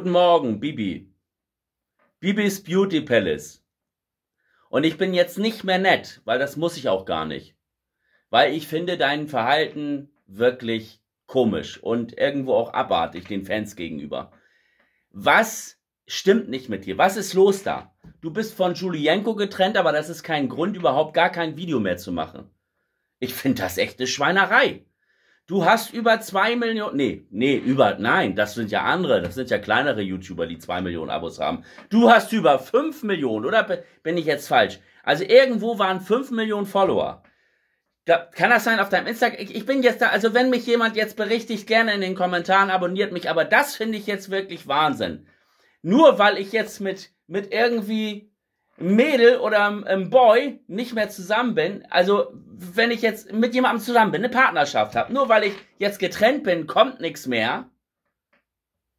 Guten Morgen, Bibi. Bibis Beauty Palace. Und ich bin jetzt nicht mehr nett, weil das muss ich auch gar nicht. Weil ich finde dein Verhalten wirklich komisch und irgendwo auch abartig den Fans gegenüber. Was stimmt nicht mit dir? Was ist los da? Du bist von Julienko getrennt, aber das ist kein Grund, überhaupt gar kein Video mehr zu machen. Ich finde das echte Schweinerei. Du hast über zwei Millionen, nee, nee, über, nein, das sind ja andere, das sind ja kleinere YouTuber, die zwei Millionen Abos haben. Du hast über fünf Millionen, oder bin ich jetzt falsch? Also irgendwo waren fünf Millionen Follower. Da, kann das sein auf deinem Instagram? Ich, ich bin jetzt da, also wenn mich jemand jetzt berichtigt, gerne in den Kommentaren, abonniert mich, aber das finde ich jetzt wirklich Wahnsinn. Nur weil ich jetzt mit, mit irgendwie Mädel oder einem Boy nicht mehr zusammen bin, also wenn ich jetzt mit jemandem zusammen bin, eine Partnerschaft habe, nur weil ich jetzt getrennt bin, kommt nichts mehr.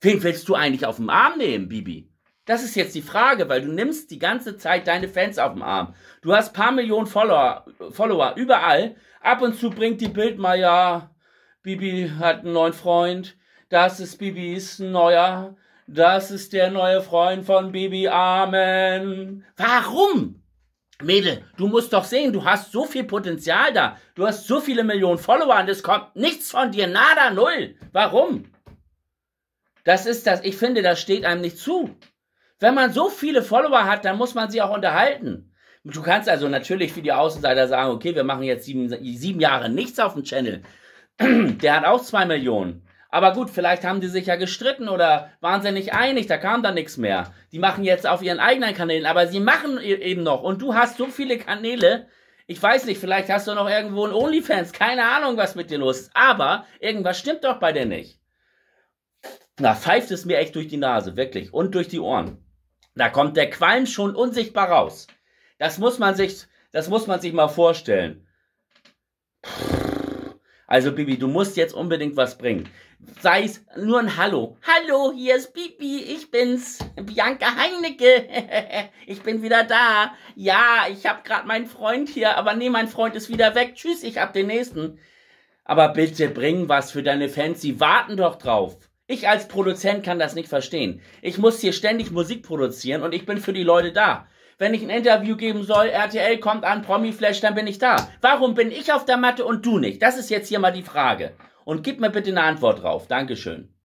Wen willst du eigentlich auf den Arm nehmen, Bibi? Das ist jetzt die Frage, weil du nimmst die ganze Zeit deine Fans auf den Arm. Du hast paar Millionen Follower, Follower überall. Ab und zu bringt die Bild mal, ja, Bibi hat einen neuen Freund. Das ist Bibis neuer. Das ist der neue Freund von Bibi. Amen. Warum? Mädel, du musst doch sehen, du hast so viel Potenzial da. Du hast so viele Millionen Follower und es kommt nichts von dir. Nada, null. Warum? Das ist das, ich finde, das steht einem nicht zu. Wenn man so viele Follower hat, dann muss man sie auch unterhalten. Du kannst also natürlich wie die Außenseiter sagen, okay, wir machen jetzt sieben, sieben Jahre nichts auf dem Channel. Der hat auch zwei Millionen. Aber gut, vielleicht haben die sich ja gestritten oder waren sie nicht einig, da kam da nichts mehr. Die machen jetzt auf ihren eigenen Kanälen, aber sie machen e-, eben noch. Und du hast so viele Kanäle, ich weiß nicht, vielleicht hast du noch irgendwo ein OnlyFans, keine Ahnung, was mit dir los ist, aber irgendwas stimmt doch bei dir nicht. Na, pfeift es mir echt durch die Nase, wirklich, und durch die Ohren. Da kommt der Qualm schon unsichtbar raus. Das muss man sich, das muss man sich mal vorstellen. Also Bibi, du musst jetzt unbedingt was bringen. Sei es nur ein Hallo. Hallo, hier ist Bibi, ich bin's, Bianca Heinecke. ich bin wieder da. Ja, ich hab grad meinen Freund hier, aber nee, mein Freund ist wieder weg. Tschüss, ich hab den nächsten. Aber bitte bring was für deine Fans, sie warten doch drauf. Ich als Produzent kann das nicht verstehen. Ich muss hier ständig Musik produzieren und ich bin für die Leute da. Wenn ich ein Interview geben soll, RTL kommt an, Promi-Flash, dann bin ich da. Warum bin ich auf der Matte und du nicht? Das ist jetzt hier mal die Frage. Und gib mir bitte eine Antwort drauf. Dankeschön.